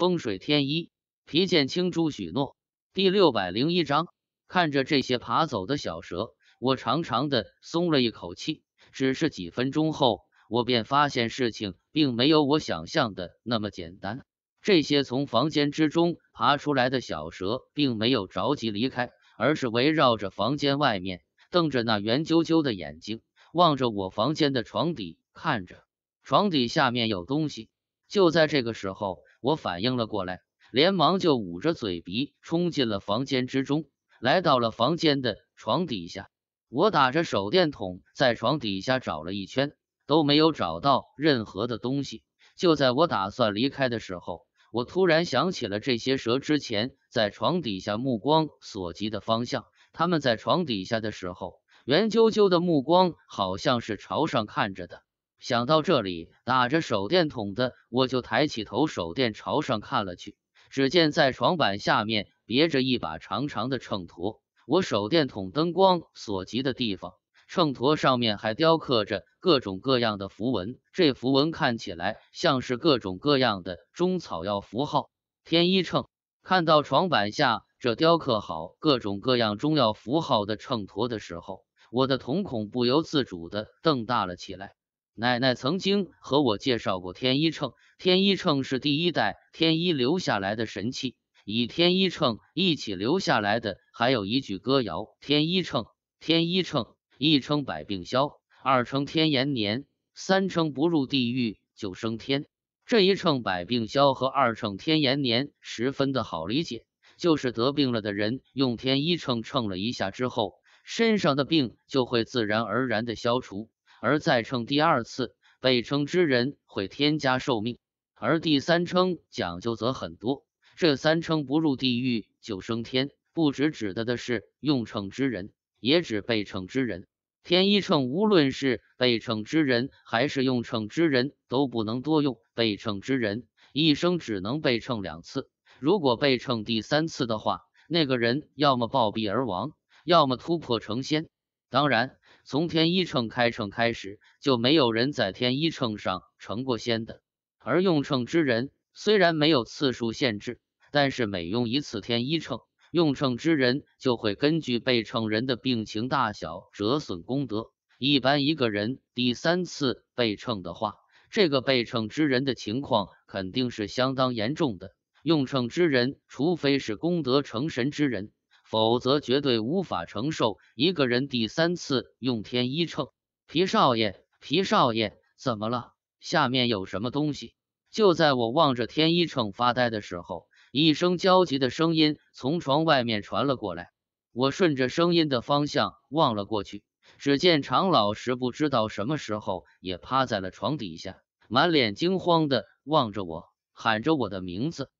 风水天一，皮剑青珠许诺第六百零一章。看着这些爬走的小蛇，我长长的松了一口气。只是几分钟后，我便发现事情并没有我想象的那么简单。这些从房间之中爬出来的小蛇，并没有着急离开，而是围绕着房间外面，瞪着那圆啾啾的眼睛，望着我房间的床底，看着床底下面有东西。就在这个时候。我反应了过来，连忙就捂着嘴鼻冲进了房间之中，来到了房间的床底下。我打着手电筒在床底下找了一圈，都没有找到任何的东西。就在我打算离开的时候，我突然想起了这些蛇之前在床底下目光所及的方向，它们在床底下的时候，圆啾啾的目光好像是朝上看着的。想到这里，打着手电筒的我就抬起头，手电朝上看了去。只见在床板下面别着一把长长的秤砣，我手电筒灯光所及的地方，秤砣上面还雕刻着各种各样的符文。这符文看起来像是各种各样的中草药符号。天一秤看到床板下这雕刻好各种各样中药符号的秤砣的时候，我的瞳孔不由自主的瞪大了起来。奶奶曾经和我介绍过天一秤，天一秤是第一代天一留下来的神器。以天一秤一起留下来的，还有一句歌谣：天一秤，天一秤，一称百病消，二称天延年，三称不入地狱就升天。这一称百病消和二称天延年十分的好理解，就是得病了的人用天一秤称了一下之后，身上的病就会自然而然的消除。而再称第二次，被称之人会添加寿命；而第三称讲究则很多。这三称不入地狱就升天，不只指的的是用秤之人，也指被秤之人。天一秤，无论是被秤之人还是用秤之人都不能多用。被秤之人一生只能被秤两次，如果被秤第三次的话，那个人要么暴毙而亡，要么突破成仙。当然。从天一秤开秤开始，就没有人在天一秤上成过仙的。而用秤之人虽然没有次数限制，但是每用一次天一秤，用秤之人就会根据被秤人的病情大小折损功德。一般一个人第三次被秤的话，这个被秤之人的情况肯定是相当严重的。用秤之人除非是功德成神之人。否则绝对无法承受一个人第三次用天一秤。皮少爷，皮少爷，怎么了？下面有什么东西？就在我望着天一秤发呆的时候，一声焦急的声音从床外面传了过来。我顺着声音的方向望了过去，只见常老师不知道什么时候也趴在了床底下，满脸惊慌的望着我，喊着我的名字。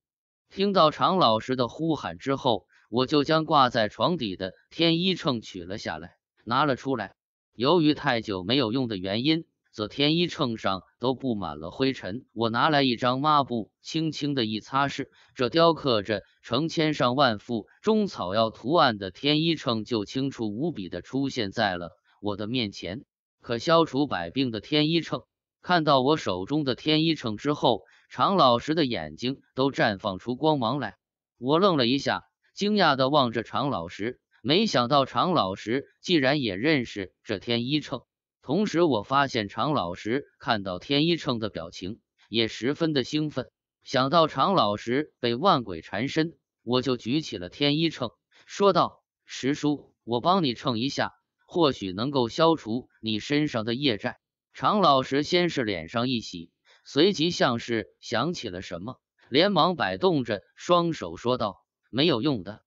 听到常老师的呼喊之后。我就将挂在床底的天一秤取了下来，拿了出来。由于太久没有用的原因，则天一秤上都布满了灰尘。我拿来一张抹布，轻轻的一擦拭，这雕刻着成千上万副中草药图案的天一秤就清楚无比的出现在了我的面前。可消除百病的天一秤，看到我手中的天一秤之后，常老师的眼睛都绽放出光芒来。我愣了一下。惊讶的望着常老师，没想到常老师竟然也认识这天一秤。同时，我发现常老师看到天一秤的表情也十分的兴奋。想到常老师被万鬼缠身，我就举起了天一秤，说道：“石叔，我帮你称一下，或许能够消除你身上的业债。”常老师先是脸上一喜，随即像是想起了什么，连忙摆动着双手说道。没有用的。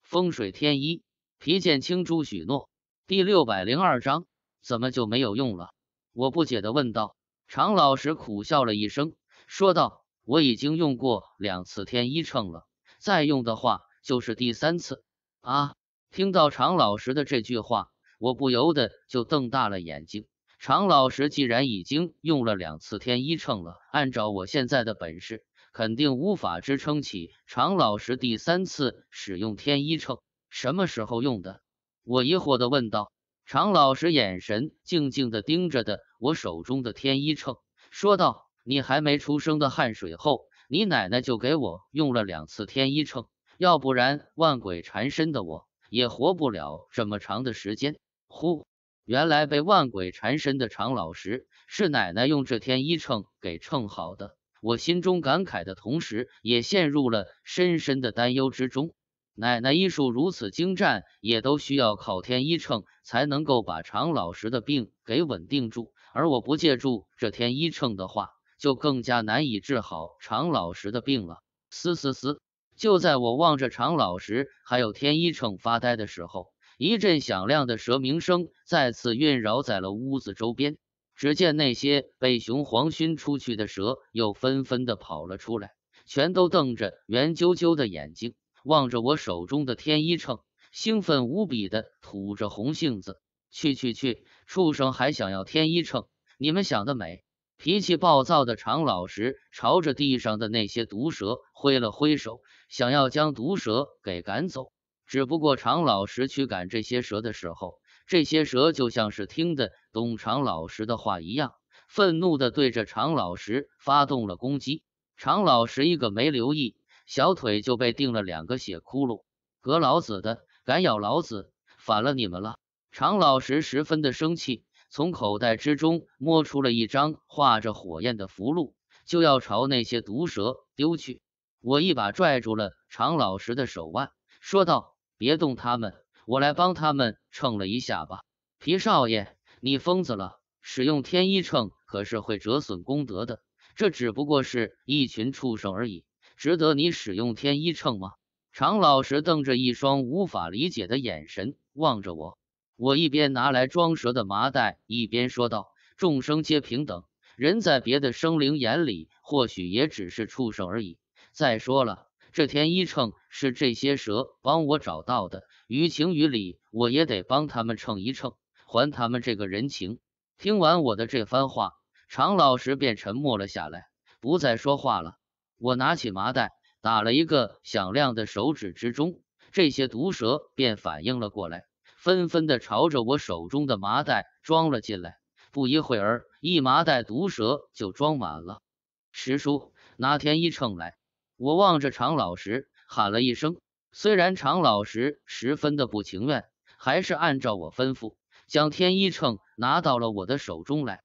风水天一，皮剑青珠许诺第六百零二章，怎么就没有用了？我不解的问道。常老师苦笑了一声，说道：“我已经用过两次天一秤了，再用的话就是第三次。”啊！听到常老师的这句话，我不由得就瞪大了眼睛。常老师既然已经用了两次天一秤了，按照我现在的本事，肯定无法支撑起常老师第三次使用天一秤。什么时候用的？我疑惑地问道。常老师眼神静静地盯着的我手中的天一秤，说道：“你还没出生的汗水后，你奶奶就给我用了两次天一秤，要不然万鬼缠身的我也活不了这么长的时间。”呼，原来被万鬼缠身的常老师是奶奶用这天一秤给秤好的。我心中感慨的同时，也陷入了深深的担忧之中。奶奶医术如此精湛，也都需要靠天一秤才能够把常老师的病给稳定住。而我不借助这天一秤的话，就更加难以治好常老师的病了。嘶嘶嘶！就在我望着常老师还有天一秤发呆的时候，一阵响亮的蛇鸣声再次晕绕在了屋子周边。只见那些被雄黄熏出去的蛇又纷纷的跑了出来，全都瞪着圆啾啾的眼睛望着我手中的天一秤，兴奋无比的吐着红杏子。去去去，畜生还想要天一秤，你们想得美！脾气暴躁的常老实朝着地上的那些毒蛇挥了挥手，想要将毒蛇给赶走。只不过常老实驱赶这些蛇的时候，这些蛇就像是听得懂常老师的话一样，愤怒的对着常老师发动了攻击。常老师一个没留意，小腿就被钉了两个血窟窿。革老子的，敢咬老子，反了你们了！常老师十分的生气，从口袋之中摸出了一张画着火焰的符箓，就要朝那些毒蛇丢去。我一把拽住了常老师的手腕，说道：“别动他们。”我来帮他们称了一下吧，皮少爷，你疯子了！使用天一秤可是会折损功德的。这只不过是一群畜生而已，值得你使用天一秤吗？常老师瞪着一双无法理解的眼神望着我，我一边拿来装蛇的麻袋，一边说道：“众生皆平等，人在别的生灵眼里或许也只是畜生而已。再说了，这天一秤是这些蛇帮我找到的。”于情于理，我也得帮他们称一称，还他们这个人情。听完我的这番话，常老师便沉默了下来，不再说话了。我拿起麻袋，打了一个响亮的手指之中，这些毒蛇便反应了过来，纷纷的朝着我手中的麻袋装了进来。不一会儿，一麻袋毒蛇就装满了。石叔，拿天一秤来！我望着常老师，喊了一声。虽然常老实十分的不情愿，还是按照我吩咐，将天一秤拿到了我的手中来。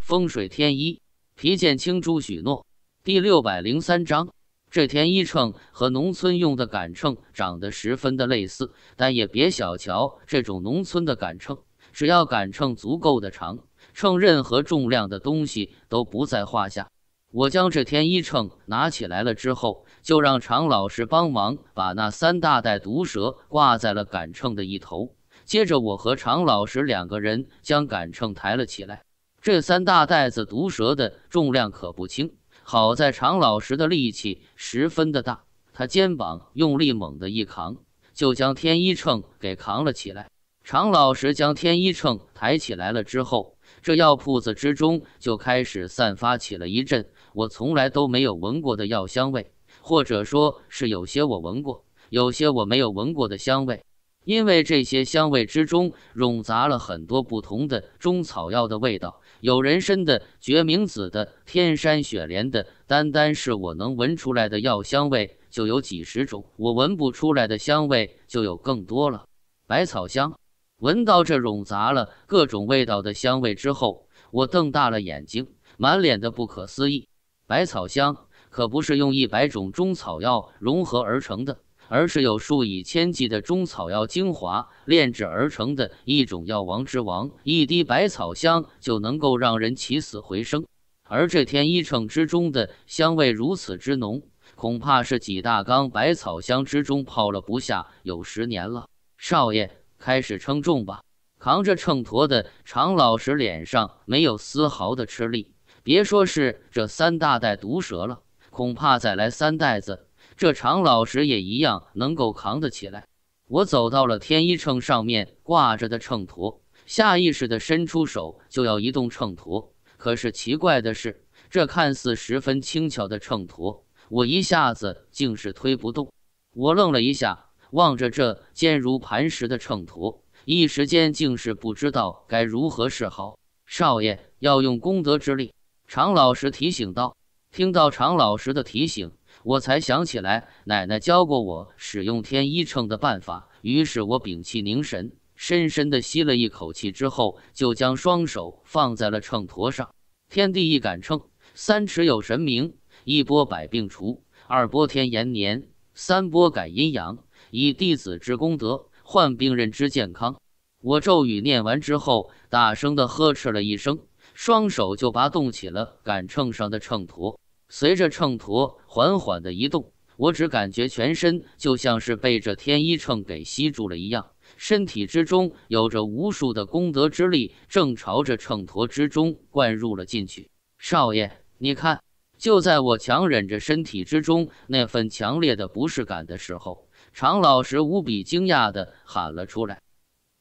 风水天一，皮剑青珠许诺第六百零三章。这天一秤和农村用的杆秤长得十分的类似，但也别小瞧这种农村的杆秤，只要杆秤足够的长，称任何重量的东西都不在话下。我将这天一秤拿起来了之后。就让常老师帮忙把那三大袋毒蛇挂在了杆秤的一头，接着我和常老师两个人将杆秤抬了起来。这三大袋子毒蛇的重量可不轻，好在常老师的力气十分的大，他肩膀用力猛的一扛，就将天一秤给扛了起来。常老师将天一秤抬起来了之后，这药铺子之中就开始散发起了一阵我从来都没有闻过的药香味。或者说是有些我闻过，有些我没有闻过的香味，因为这些香味之中冗杂了很多不同的中草药的味道，有人参的、决明子的、天山雪莲的，单单是我能闻出来的药香味就有几十种，我闻不出来的香味就有更多了。百草香，闻到这冗杂了各种味道的香味之后，我瞪大了眼睛，满脸的不可思议。百草香。可不是用一百种中草药融合而成的，而是有数以千计的中草药精华炼制而成的一种药王之王。一滴百草香就能够让人起死回生，而这天一秤之中的香味如此之浓，恐怕是几大缸百草香之中泡了不下有十年了。少爷，开始称重吧。扛着秤砣的常老师脸上没有丝毫的吃力，别说是这三大袋毒蛇了。恐怕再来三袋子，这常老师也一样能够扛得起来。我走到了天一秤上面挂着的秤砣，下意识地伸出手就要移动秤砣。可是奇怪的是，这看似十分轻巧的秤砣，我一下子竟是推不动。我愣了一下，望着这坚如磐石的秤砣，一时间竟是不知道该如何是好。少爷要用功德之力，常老师提醒道。听到常老师的提醒，我才想起来奶奶教过我使用天一秤的办法。于是我屏气凝神，深深地吸了一口气之后，就将双手放在了秤砣上。天地一杆秤，三尺有神明，一波百病除，二波天延年，三波改阴阳。以弟子之功德换病人之健康。我咒语念完之后，大声地呵斥了一声，双手就拔动起了杆秤上的秤砣。随着秤砣缓缓的移动，我只感觉全身就像是被这天一秤给吸住了一样，身体之中有着无数的功德之力正朝着秤砣之中灌入了进去。少爷，你看！就在我强忍着身体之中那份强烈的不适感的时候，常老师无比惊讶的喊了出来。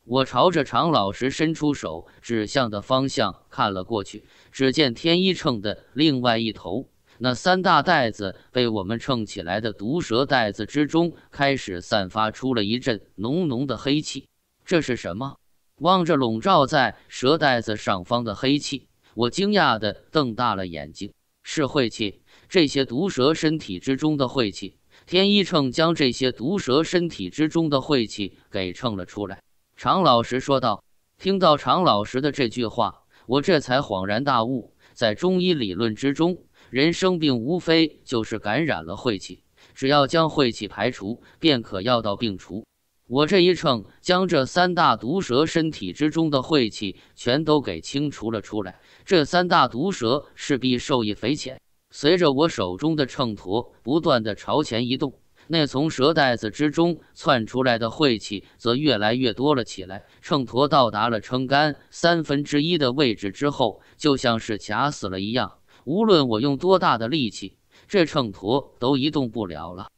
我朝着常老师伸出手指向的方向看了过去，只见天一秤的另外一头。那三大袋子被我们称起来的毒蛇袋子之中，开始散发出了一阵浓浓的黑气。这是什么？望着笼罩在蛇袋子上方的黑气，我惊讶地瞪大了眼睛。是晦气，这些毒蛇身体之中的晦气。天一秤将这些毒蛇身体之中的晦气给称了出来。常老师说道。听到常老师的这句话，我这才恍然大悟，在中医理论之中。人生病无非就是感染了晦气，只要将晦气排除，便可药到病除。我这一秤将这三大毒蛇身体之中的晦气全都给清除了出来，这三大毒蛇势必受益匪浅。随着我手中的秤砣不断的朝前移动，那从蛇袋子之中窜出来的晦气则越来越多了起来。秤砣到达了秤杆三分之一的位置之后，就像是卡死了一样。无论我用多大的力气，这秤砣都移动不了了。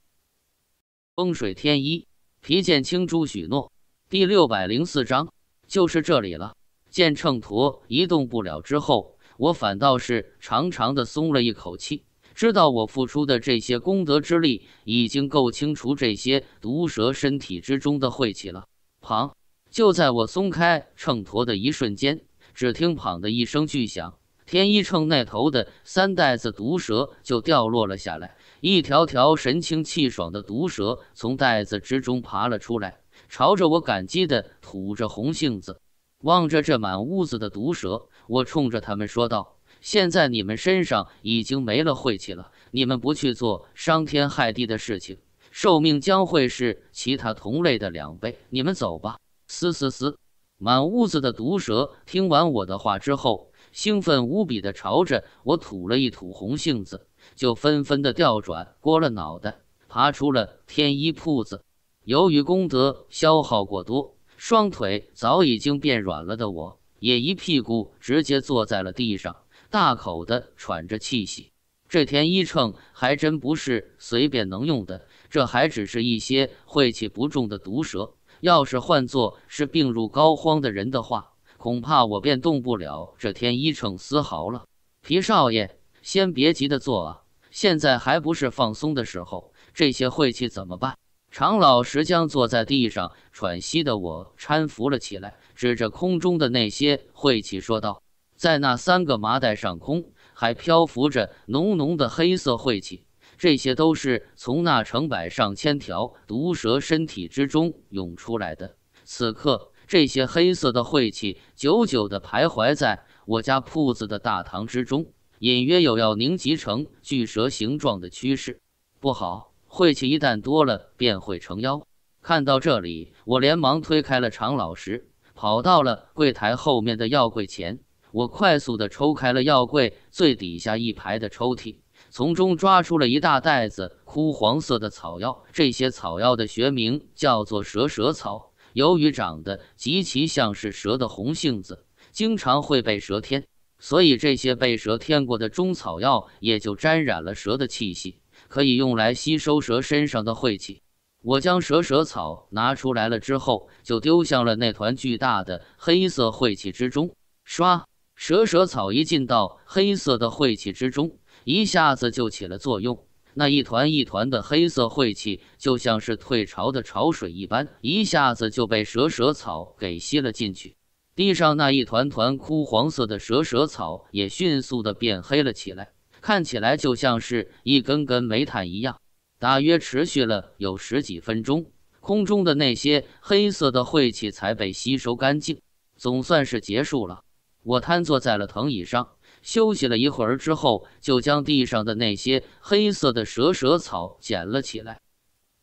风水天一，皮剑青珠许诺第六百零四章，就是这里了。见秤砣移动不了之后，我反倒是长长的松了一口气，知道我付出的这些功德之力已经够清除这些毒蛇身体之中的晦气了。庞，就在我松开秤砣的一瞬间，只听“庞的一声巨响。天一秤那头的三袋子毒蛇就掉落了下来，一条条神清气爽的毒蛇从袋子之中爬了出来，朝着我感激的吐着红杏子。望着这满屋子的毒蛇，我冲着他们说道：“现在你们身上已经没了晦气了，你们不去做伤天害地的事情，寿命将会是其他同类的两倍。你们走吧。”嘶嘶嘶，满屋子的毒蛇听完我的话之后。兴奋无比的朝着我吐了一吐红杏子，就纷纷的调转过了脑袋，爬出了天一铺子。由于功德消耗过多，双腿早已经变软了的我，也一屁股直接坐在了地上，大口的喘着气息。这天一秤还真不是随便能用的，这还只是一些晦气不重的毒蛇，要是换做是病入膏肓的人的话。恐怕我便动不了这天一秤丝毫了。皮少爷，先别急着坐啊，现在还不是放松的时候。这些晦气怎么办？常老石将坐在地上喘息的我搀扶了起来，指着空中的那些晦气说道：“在那三个麻袋上空，还漂浮着浓浓的黑色晦气，这些都是从那成百上千条毒蛇身体之中涌出来的。此刻。”这些黑色的晦气，久久地徘徊在我家铺子的大堂之中，隐约有要凝集成巨蛇形状的趋势。不好，晦气一旦多了，便会成妖。看到这里，我连忙推开了常老师，跑到了柜台后面的药柜前。我快速地抽开了药柜最底下一排的抽屉，从中抓出了一大袋子枯黄色的草药。这些草药的学名叫做蛇舌草。由于长得极其像是蛇的红杏子，经常会被蛇添，所以这些被蛇添过的中草药也就沾染了蛇的气息，可以用来吸收蛇身上的晦气。我将蛇蛇草拿出来了之后，就丢向了那团巨大的黑色晦气之中。唰，蛇蛇草一进到黑色的晦气之中，一下子就起了作用。那一团一团的黑色晦气，就像是退潮的潮水一般，一下子就被蛇舌草给吸了进去。地上那一团团枯黄色的蛇舌草也迅速的变黑了起来，看起来就像是一根根煤炭一样。大约持续了有十几分钟，空中的那些黑色的晦气才被吸收干净，总算是结束了。我瘫坐在了藤椅上。休息了一会儿之后，就将地上的那些黑色的蛇蛇草捡了起来。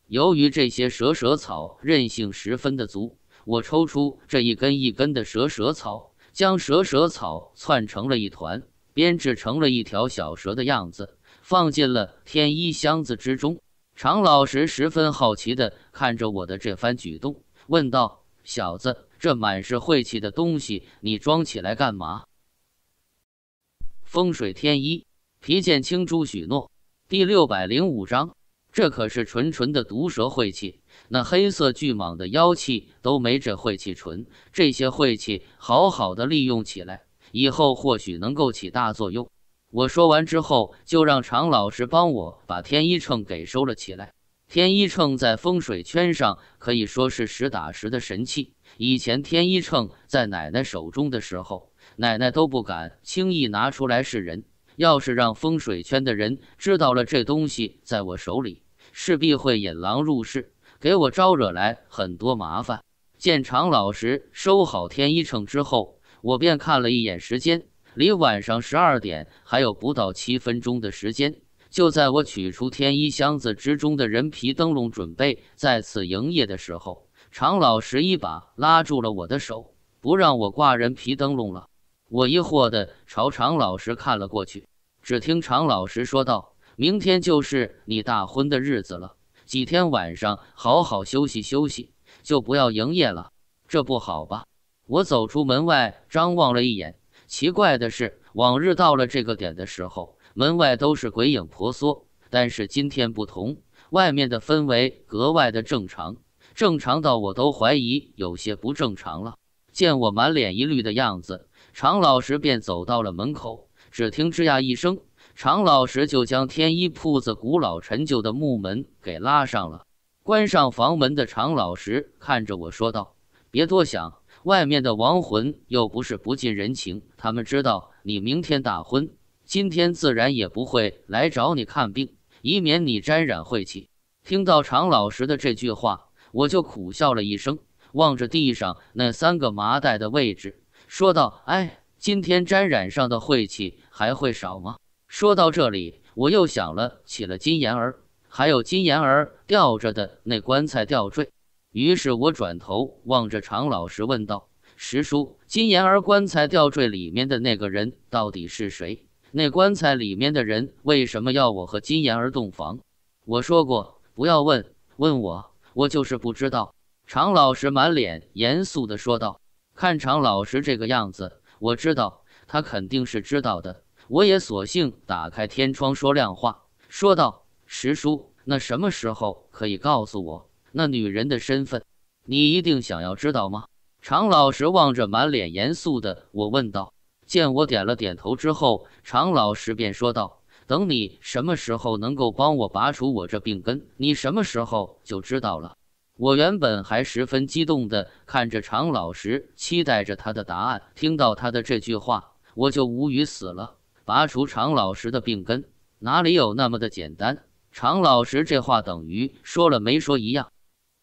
由于这些蛇蛇草韧性十分的足，我抽出这一根一根的蛇蛇草，将蛇蛇草串成了一团，编制成了一条小蛇的样子，放进了天一箱子之中。常老师十分好奇的看着我的这番举动，问道：“小子，这满是晦气的东西，你装起来干嘛？”风水天一，皮剑青珠许诺，第六百零五章，这可是纯纯的毒蛇晦气，那黑色巨蟒的妖气都没这晦气纯，这些晦气好好的利用起来，以后或许能够起大作用。我说完之后，就让常老师帮我把天一秤给收了起来。天一秤在风水圈上可以说是实打实的神器，以前天一秤在奶奶手中的时候。奶奶都不敢轻易拿出来示人。要是让风水圈的人知道了这东西在我手里，势必会引狼入室，给我招惹来很多麻烦。见常老师收好天一秤之后，我便看了一眼时间，离晚上十二点还有不到七分钟的时间。就在我取出天一箱子之中的人皮灯笼，准备再次营业的时候，常老师一把拉住了我的手，不让我挂人皮灯笼了。我疑惑地朝常老师看了过去，只听常老师说道：“明天就是你大婚的日子了，几天晚上好好休息休息，就不要营业了，这不好吧？”我走出门外张望了一眼，奇怪的是，往日到了这个点的时候，门外都是鬼影婆娑，但是今天不同，外面的氛围格外的正常，正常到我都怀疑有些不正常了。见我满脸疑虑的样子。常老师便走到了门口，只听“吱呀”一声，常老师就将天一铺子古老陈旧的木门给拉上了。关上房门的常老师看着我说道：“别多想，外面的亡魂又不是不近人情，他们知道你明天大婚，今天自然也不会来找你看病，以免你沾染晦气。”听到常老师的这句话，我就苦笑了一声，望着地上那三个麻袋的位置。说道：“哎，今天沾染上的晦气还会少吗？”说到这里，我又想了起了金妍儿，还有金妍儿吊着的那棺材吊坠。于是我转头望着常老师问道：“师叔，金妍儿棺材吊坠里面的那个人到底是谁？那棺材里面的人为什么要我和金妍儿洞房？”我说过不要问，问我，我就是不知道。”常老师满脸严肃地说道。看常老师这个样子，我知道他肯定是知道的。我也索性打开天窗说亮话，说道：“石叔，那什么时候可以告诉我那女人的身份？你一定想要知道吗？”常老师望着满脸严肃的我问道。见我点了点头之后，常老师便说道：“等你什么时候能够帮我拔除我这病根，你什么时候就知道了。”我原本还十分激动的看着常老师，期待着他的答案。听到他的这句话，我就无语死了。拔除常老师的病根，哪里有那么的简单？常老师这话等于说了没说一样。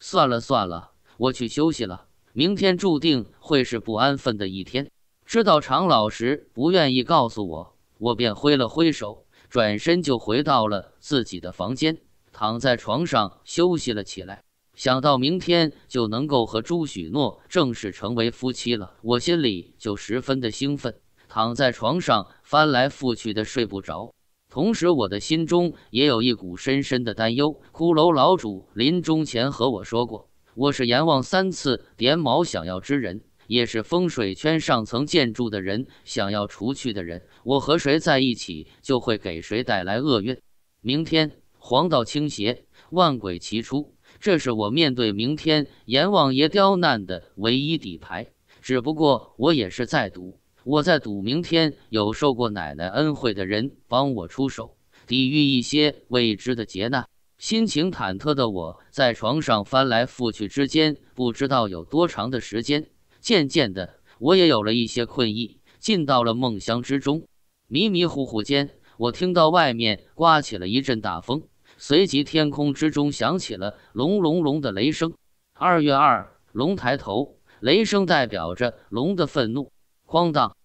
算了算了，我去休息了。明天注定会是不安分的一天。知道常老师不愿意告诉我，我便挥了挥手，转身就回到了自己的房间，躺在床上休息了起来。想到明天就能够和朱许诺正式成为夫妻了，我心里就十分的兴奋，躺在床上翻来覆去的睡不着。同时，我的心中也有一股深深的担忧。骷髅老主临终前和我说过，我是阎王三次点卯想要之人，也是风水圈上层建筑的人想要除去的人。我和谁在一起，就会给谁带来厄运。明天黄道倾斜，万鬼齐出。这是我面对明天阎王爷刁难的唯一底牌，只不过我也是在赌，我在赌明天有受过奶奶恩惠的人帮我出手，抵御一些未知的劫难。心情忐忑的我在床上翻来覆去之间，不知道有多长的时间，渐渐的我也有了一些困意，进到了梦乡之中。迷迷糊糊间，我听到外面刮起了一阵大风。随即，天空之中响起了隆隆隆的雷声。二月二，龙抬头，雷声代表着龙的愤怒。哐当！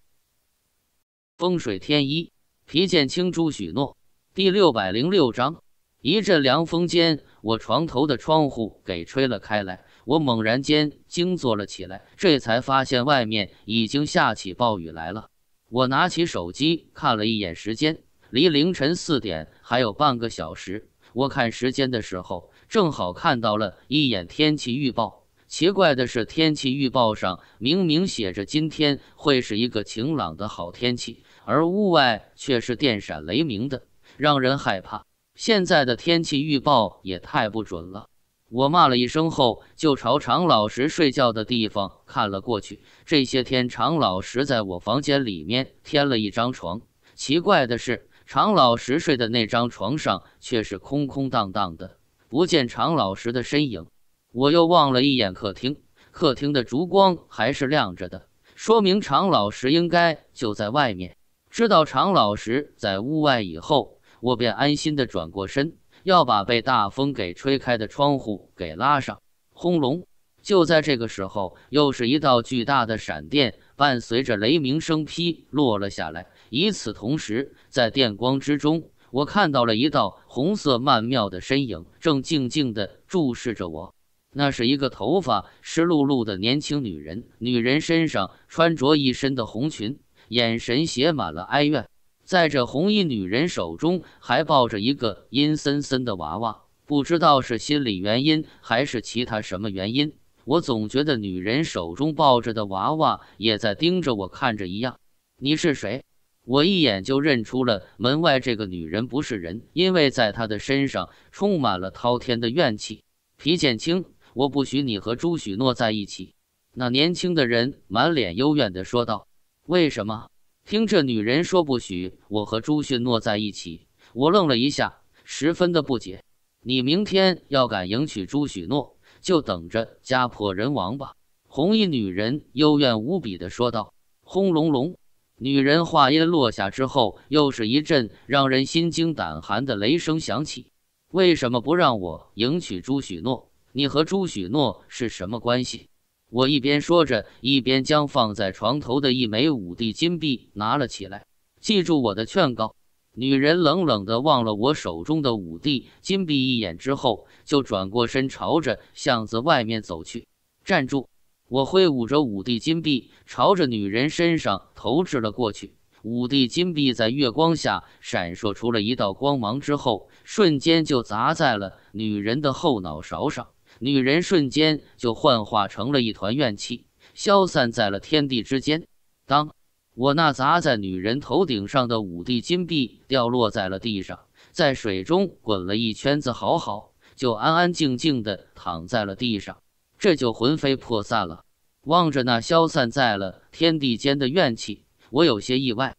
风水天一，皮剑青珠许诺第六百零六章。一阵凉风间，我床头的窗户给吹了开来，我猛然间惊坐了起来，这才发现外面已经下起暴雨来了。我拿起手机看了一眼时间，离凌晨四点还有半个小时。我看时间的时候，正好看到了一眼天气预报。奇怪的是，天气预报上明明写着今天会是一个晴朗的好天气，而屋外却是电闪雷鸣的，让人害怕。现在的天气预报也太不准了！我骂了一声后，就朝常老师睡觉的地方看了过去。这些天，常老师在我房间里面添了一张床。奇怪的是。常老实睡的那张床上却是空空荡荡的，不见常老实的身影。我又望了一眼客厅，客厅的烛光还是亮着的，说明常老实应该就在外面。知道常老实在屋外以后，我便安心的转过身，要把被大风给吹开的窗户给拉上。轰隆！就在这个时候，又是一道巨大的闪电，伴随着雷鸣声劈落了下来。与此同时，在电光之中，我看到了一道红色曼妙的身影，正静静的注视着我。那是一个头发湿漉漉的年轻女人，女人身上穿着一身的红裙，眼神写满了哀怨。在这红衣女人手中还抱着一个阴森森的娃娃，不知道是心理原因还是其他什么原因，我总觉得女人手中抱着的娃娃也在盯着我看着一样。你是谁？我一眼就认出了门外这个女人不是人，因为在她的身上充满了滔天的怨气。皮剑清，我不许你和朱许诺在一起。”那年轻的人满脸幽怨的说道。“为什么？”听这女人说不许我和朱许诺在一起，我愣了一下，十分的不解。“你明天要敢迎娶朱许诺，就等着家破人亡吧！”红衣女人幽怨无比的说道。轰隆隆。女人话音落下之后，又是一阵让人心惊胆寒的雷声响起。为什么不让我迎娶朱许诺？你和朱许诺是什么关系？我一边说着，一边将放在床头的一枚五帝金币拿了起来。记住我的劝告。女人冷冷地望了我手中的五帝金币一眼之后，就转过身朝着巷子外面走去。站住！我挥舞着五帝金币，朝着女人身上投掷了过去。五帝金币在月光下闪烁出了一道光芒，之后瞬间就砸在了女人的后脑勺上。女人瞬间就幻化成了一团怨气，消散在了天地之间。当，我那砸在女人头顶上的五帝金币掉落在了地上，在水中滚了一圈子，好好就安安静静的躺在了地上。这就魂飞魄散了。望着那消散在了天地间的怨气，我有些意外。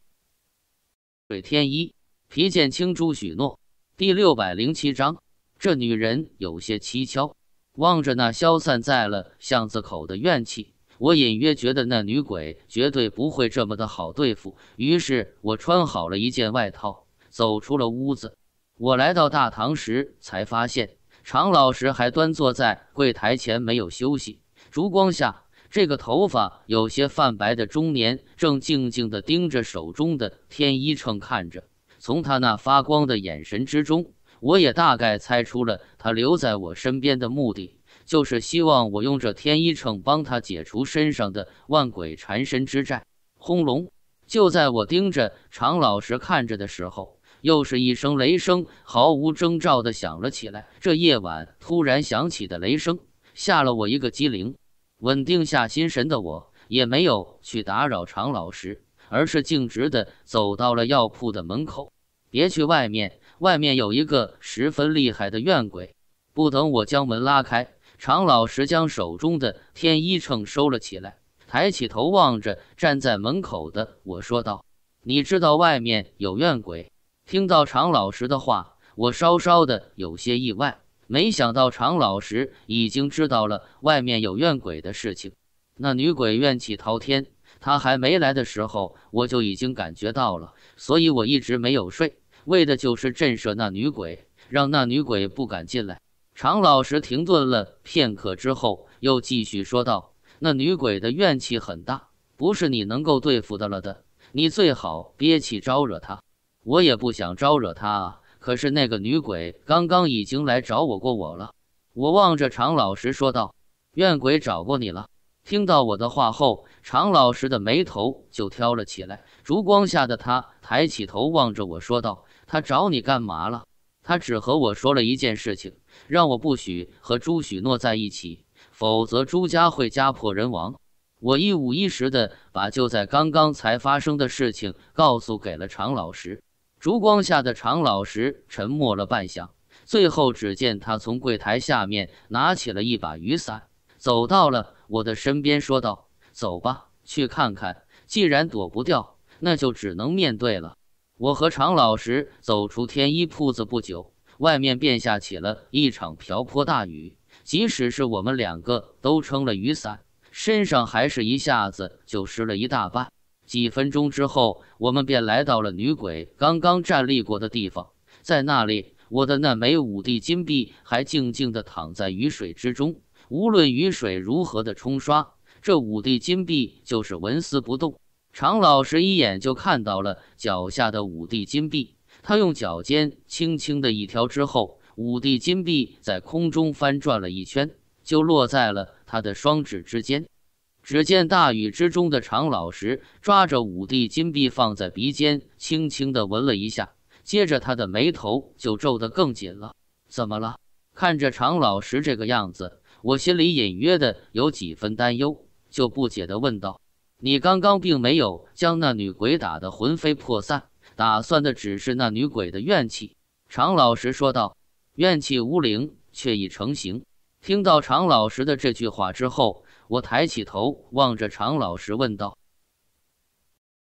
水天一，皮剑青朱许诺，第六百零七章：这女人有些蹊跷。望着那消散在了巷子口的怨气，我隐约觉得那女鬼绝对不会这么的好对付。于是我穿好了一件外套，走出了屋子。我来到大堂时，才发现。常老师还端坐在柜台前没有休息，烛光下，这个头发有些泛白的中年正静静的盯着手中的天一秤看着。从他那发光的眼神之中，我也大概猜出了他留在我身边的目的，就是希望我用这天一秤帮他解除身上的万鬼缠身之债。轰隆！就在我盯着常老师看着的时候。又是一声雷声，毫无征兆的响了起来。这夜晚突然响起的雷声，吓了我一个激灵。稳定下心神的我，也没有去打扰常老师，而是径直的走到了药铺的门口。别去外面，外面有一个十分厉害的怨鬼。不等我将门拉开，常老师将手中的天一秤收了起来，抬起头望着站在门口的我说道：“你知道外面有怨鬼？”听到常老师的话，我稍稍的有些意外，没想到常老师已经知道了外面有怨鬼的事情。那女鬼怨气滔天，她还没来的时候，我就已经感觉到了，所以我一直没有睡，为的就是震慑那女鬼，让那女鬼不敢进来。常老师停顿了片刻之后，又继续说道：“那女鬼的怨气很大，不是你能够对付的了的，你最好憋气招惹她。”我也不想招惹他，可是那个女鬼刚刚已经来找我过我了。我望着常老师说道：“怨鬼找过你了。”听到我的话后，常老师的眉头就挑了起来。烛光下的他抬起头望着我说道：“他找你干嘛了？”他只和我说了一件事情，让我不许和朱许诺在一起，否则朱家会家破人亡。我一五一十的把就在刚刚才发生的事情告诉给了常老师。烛光下的常老师沉默了半晌，最后只见他从柜台下面拿起了一把雨伞，走到了我的身边，说道：“走吧，去看看。既然躲不掉，那就只能面对了。”我和常老师走出天一铺子不久，外面便下起了一场瓢泼大雨。即使是我们两个都撑了雨伞，身上还是一下子就湿了一大半。几分钟之后，我们便来到了女鬼刚刚站立过的地方。在那里，我的那枚五帝金币还静静地躺在雨水之中。无论雨水如何的冲刷，这五帝金币就是纹丝不动。常老师一眼就看到了脚下的五帝金币，他用脚尖轻轻的一挑，之后，五帝金币在空中翻转了一圈，就落在了他的双指之间。只见大雨之中的常老师抓着五帝金币放在鼻尖，轻轻的闻了一下，接着他的眉头就皱得更紧了。怎么了？看着常老师这个样子，我心里隐约的有几分担忧，就不解的问道：“你刚刚并没有将那女鬼打得魂飞魄散，打算的只是那女鬼的怨气。”常老师说道：“怨气无灵，却已成形。”听到常老师的这句话之后。我抬起头望着常老师问道：“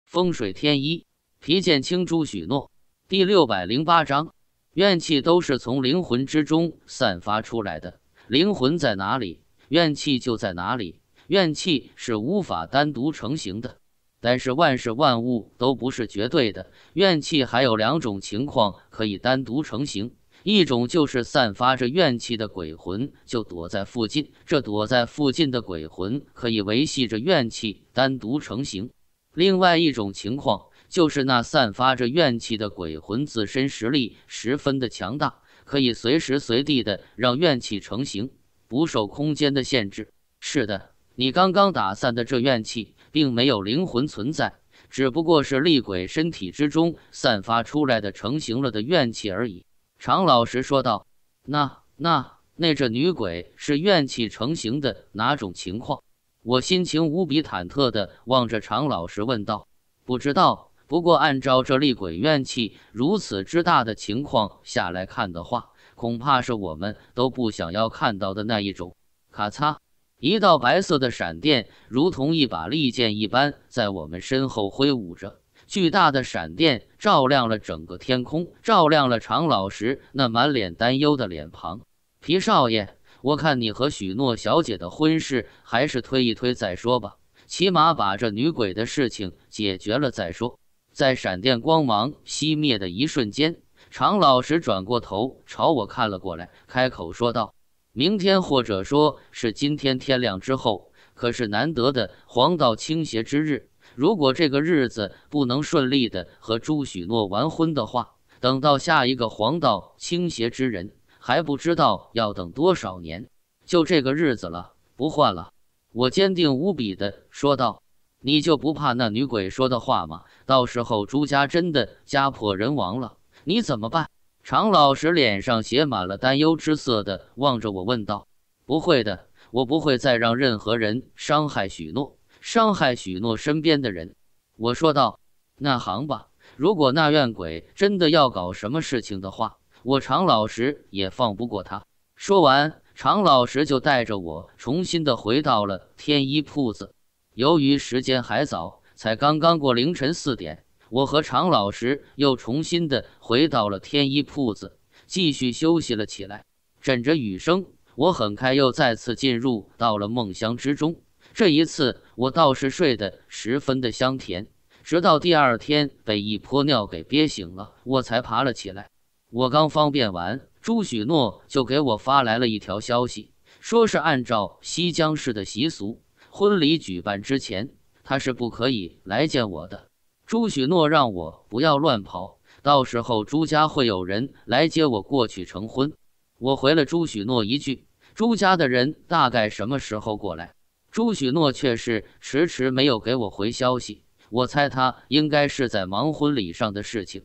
风水天一，皮剑青珠许诺，第六百零八章，怨气都是从灵魂之中散发出来的，灵魂在哪里，怨气就在哪里，怨气是无法单独成型的。但是万事万物都不是绝对的，怨气还有两种情况可以单独成型。”一种就是散发着怨气的鬼魂就躲在附近，这躲在附近的鬼魂可以维系着怨气单独成型。另外一种情况就是那散发着怨气的鬼魂自身实力十分的强大，可以随时随地的让怨气成型，不受空间的限制。是的，你刚刚打散的这怨气并没有灵魂存在，只不过是厉鬼身体之中散发出来的成型了的怨气而已。常老师说道：“那那那，这女鬼是怨气成型的哪种情况？”我心情无比忐忑的望着常老师问道：“不知道。不过按照这厉鬼怨气如此之大的情况下来看的话，恐怕是我们都不想要看到的那一种。”咔嚓，一道白色的闪电如同一把利剑一般在我们身后挥舞着。巨大的闪电照亮了整个天空，照亮了常老师那满脸担忧的脸庞。皮少爷，我看你和许诺小姐的婚事还是推一推再说吧，起码把这女鬼的事情解决了再说。在闪电光芒熄灭的一瞬间，常老师转过头朝我看了过来，开口说道：“明天，或者说是今天天亮之后，可是难得的黄道倾斜之日。”如果这个日子不能顺利的和朱许诺完婚的话，等到下一个黄道倾斜之人还不知道要等多少年。就这个日子了，不换了。我坚定无比的说道：“你就不怕那女鬼说的话吗？到时候朱家真的家破人亡了，你怎么办？”常老师脸上写满了担忧之色的望着我问道：“不会的，我不会再让任何人伤害许诺。”伤害许诺身边的人，我说道：“那行吧。如果那怨鬼真的要搞什么事情的话，我常老实也放不过他。”说完，常老实就带着我重新的回到了天一铺子。由于时间还早，才刚刚过凌晨四点，我和常老实又重新的回到了天一铺子，继续休息了起来。枕着雨声，我很快又再次进入到了梦乡之中。这一次我倒是睡得十分的香甜，直到第二天被一泼尿给憋醒了，我才爬了起来。我刚方便完，朱许诺就给我发来了一条消息，说是按照西江市的习俗，婚礼举办之前他是不可以来见我的。朱许诺让我不要乱跑，到时候朱家会有人来接我过去成婚。我回了朱许诺一句：“朱家的人大概什么时候过来？”朱许诺却是迟迟没有给我回消息，我猜他应该是在忙婚礼上的事情，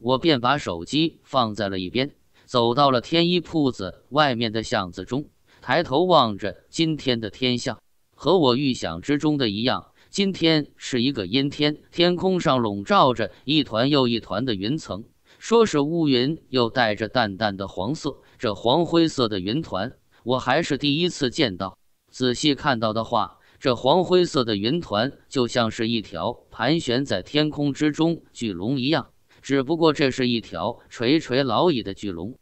我便把手机放在了一边，走到了天一铺子外面的巷子中，抬头望着今天的天象，和我预想之中的一样，今天是一个阴天，天空上笼罩着一团又一团的云层，说是乌云，又带着淡淡的黄色，这黄灰色的云团，我还是第一次见到。仔细看到的话，这黄灰色的云团就像是一条盘旋在天空之中巨龙一样，只不过这是一条垂垂老矣的巨龙。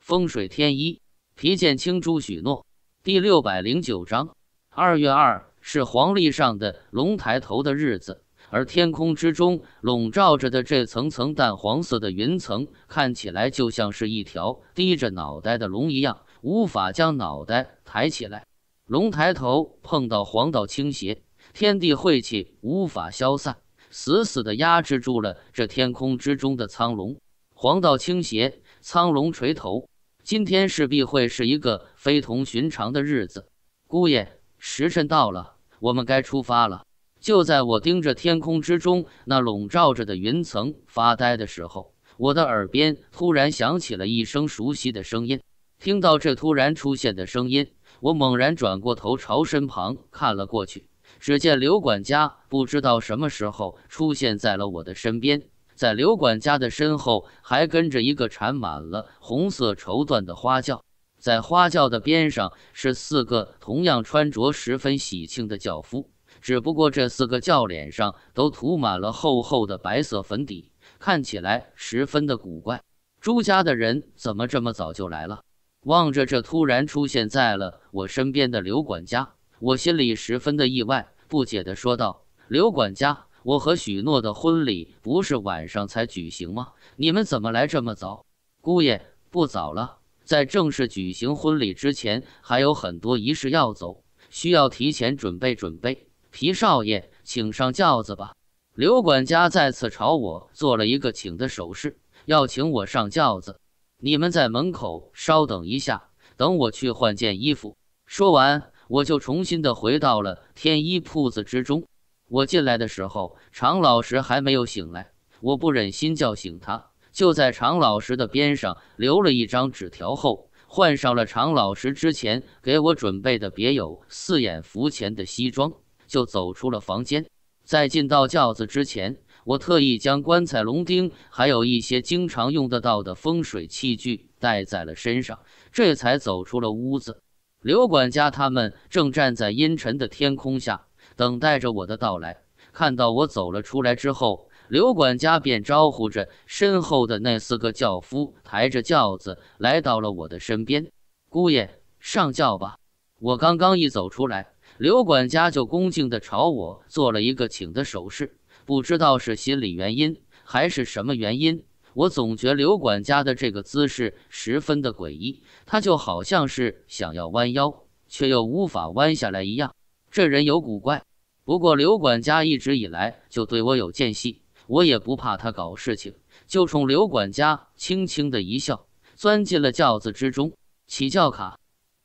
风水天一，皮剑青珠许诺，第六百零九章：二月二是黄历上的龙抬头的日子，而天空之中笼罩着的这层层淡黄色的云层，看起来就像是一条低着脑袋的龙一样。无法将脑袋抬起来，龙抬头碰到黄道倾斜，天地晦气无法消散，死死地压制住了这天空之中的苍龙。黄道倾斜，苍龙垂头，今天势必会是一个非同寻常的日子。姑爷，时辰到了，我们该出发了。就在我盯着天空之中那笼罩着的云层发呆的时候，我的耳边突然响起了一声熟悉的声音。听到这突然出现的声音，我猛然转过头朝身旁看了过去。只见刘管家不知道什么时候出现在了我的身边，在刘管家的身后还跟着一个缠满了红色绸缎的花轿，在花轿的边上是四个同样穿着十分喜庆的轿夫，只不过这四个轿脸上都涂满了厚厚的白色粉底，看起来十分的古怪。朱家的人怎么这么早就来了？望着这突然出现在了我身边的刘管家，我心里十分的意外，不解地说道：“刘管家，我和许诺的婚礼不是晚上才举行吗？你们怎么来这么早？”“姑爷，不早了，在正式举行婚礼之前，还有很多仪式要走，需要提前准备准备。”“皮少爷，请上轿子吧。”刘管家再次朝我做了一个请的手势，要请我上轿子。你们在门口稍等一下，等我去换件衣服。说完，我就重新的回到了天衣铺子之中。我进来的时候，常老师还没有醒来，我不忍心叫醒他，就在常老师的边上留了一张纸条后，换上了常老师之前给我准备的别有四眼福钱的西装，就走出了房间。在进到轿子之前。我特意将棺材龙钉，还有一些经常用得到的风水器具带在了身上，这才走出了屋子。刘管家他们正站在阴沉的天空下，等待着我的到来。看到我走了出来之后，刘管家便招呼着身后的那四个轿夫，抬着轿子来到了我的身边。姑爷，上轿吧！我刚刚一走出来，刘管家就恭敬地朝我做了一个请的手势。不知道是心理原因还是什么原因，我总觉刘管家的这个姿势十分的诡异，他就好像是想要弯腰却又无法弯下来一样。这人有古怪。不过刘管家一直以来就对我有间隙，我也不怕他搞事情，就冲刘管家轻轻的一笑，钻进了轿子之中。起轿卡，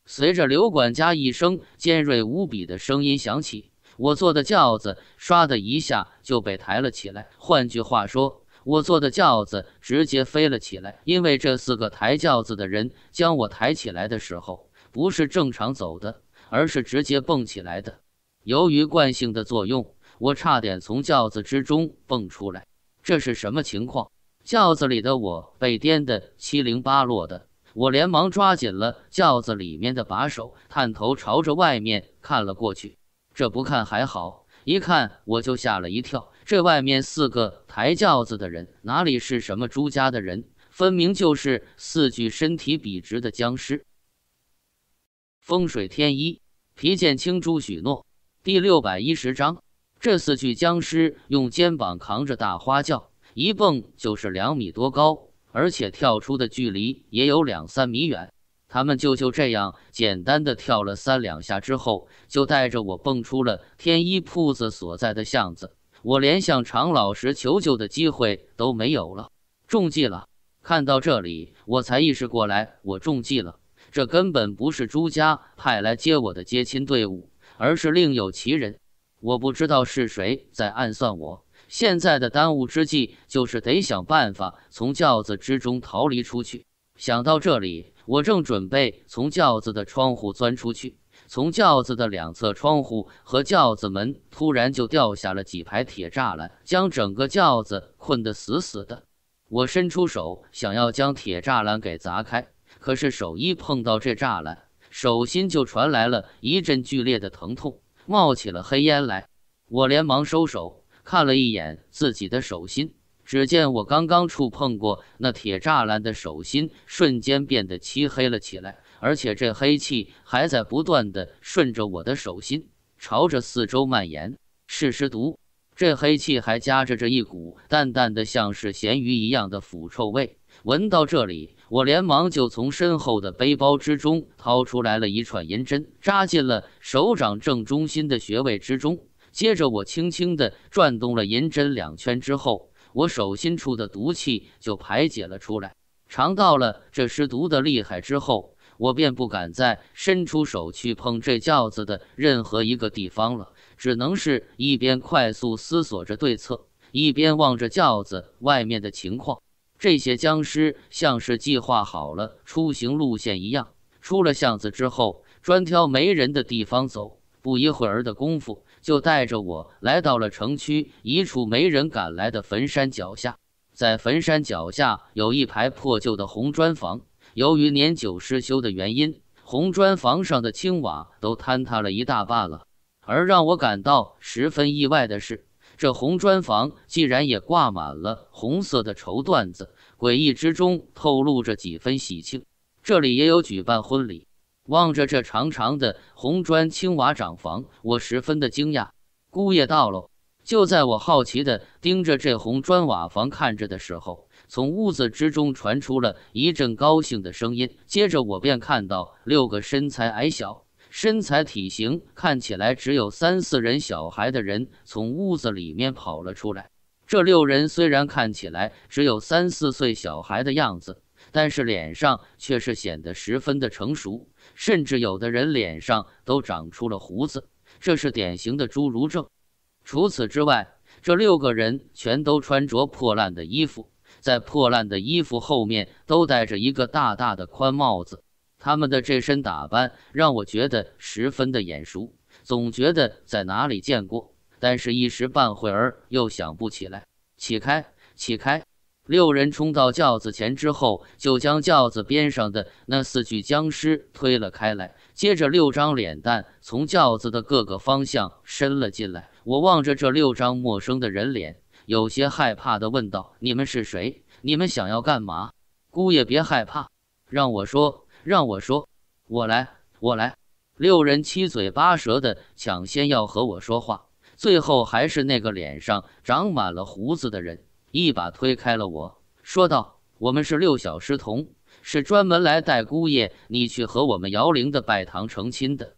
随着刘管家一声尖锐无比的声音响起。我坐的轿子唰的一下就被抬了起来，换句话说，我坐的轿子直接飞了起来。因为这四个抬轿子的人将我抬起来的时候，不是正常走的，而是直接蹦起来的。由于惯性的作用，我差点从轿子之中蹦出来。这是什么情况？轿子里的我被颠得七零八落的，我连忙抓紧了轿子里面的把手，探头朝着外面看了过去。这不看还好，一看我就吓了一跳。这外面四个抬轿子的人哪里是什么朱家的人，分明就是四具身体笔直的僵尸。风水天一，皮剑青朱许诺，第六百一十章。这四具僵尸用肩膀扛着大花轿，一蹦就是两米多高，而且跳出的距离也有两三米远。他们就就这样简单的跳了三两下之后，就带着我蹦出了天一铺子所在的巷子，我连向常老师求救的机会都没有了，中计了。看到这里，我才意识过来，我中计了。这根本不是朱家派来接我的接亲队伍，而是另有其人。我不知道是谁在暗算我。现在的当务之急就是得想办法从轿子之中逃离出去。想到这里。我正准备从轿子的窗户钻出去，从轿子的两侧窗户和轿子门，突然就掉下了几排铁栅栏，将整个轿子困得死死的。我伸出手想要将铁栅栏给砸开，可是手一碰到这栅栏，手心就传来了一阵剧烈的疼痛，冒起了黑烟来。我连忙收手，看了一眼自己的手心。只见我刚刚触碰过那铁栅栏的手心，瞬间变得漆黑了起来，而且这黑气还在不断的顺着我的手心朝着四周蔓延。是尸毒！这黑气还夹着着一股淡淡的，像是咸鱼一样的腐臭味。闻到这里，我连忙就从身后的背包之中掏出来了一串银针，扎进了手掌正中心的穴位之中。接着，我轻轻的转动了银针两圈之后。我手心处的毒气就排解了出来，尝到了这尸毒的厉害之后，我便不敢再伸出手去碰这轿子的任何一个地方了，只能是一边快速思索着对策，一边望着轿子外面的情况。这些僵尸像是计划好了出行路线一样，出了巷子之后，专挑没人的地方走。不一会儿的功夫。就带着我来到了城区一处没人敢来的坟山脚下，在坟山脚下有一排破旧的红砖房，由于年久失修的原因，红砖房上的青瓦都坍塌了一大半了。而让我感到十分意外的是，这红砖房竟然也挂满了红色的绸缎子，诡异之中透露着几分喜庆，这里也有举办婚礼。望着这长长的红砖青瓦长房，我十分的惊讶。姑爷到喽！就在我好奇的盯着这红砖瓦房看着的时候，从屋子之中传出了一阵高兴的声音。接着，我便看到六个身材矮小、身材体型看起来只有三四人小孩的人从屋子里面跑了出来。这六人虽然看起来只有三四岁小孩的样子。但是脸上却是显得十分的成熟，甚至有的人脸上都长出了胡子，这是典型的侏儒症。除此之外，这六个人全都穿着破烂的衣服，在破烂的衣服后面都戴着一个大大的宽帽子。他们的这身打扮让我觉得十分的眼熟，总觉得在哪里见过，但是一时半会儿又想不起来。起开，起开。六人冲到轿子前之后，就将轿子边上的那四具僵尸推了开来。接着，六张脸蛋从轿子的各个方向伸了进来。我望着这六张陌生的人脸，有些害怕的问道：“你们是谁？你们想要干嘛？”“姑爷别害怕，让我说，让我说，我来，我来。”六人七嘴八舌的抢先要和我说话，最后还是那个脸上长满了胡子的人。一把推开了我，说道：“我们是六小师童，是专门来带姑爷你去和我们姚玲的拜堂成亲的。”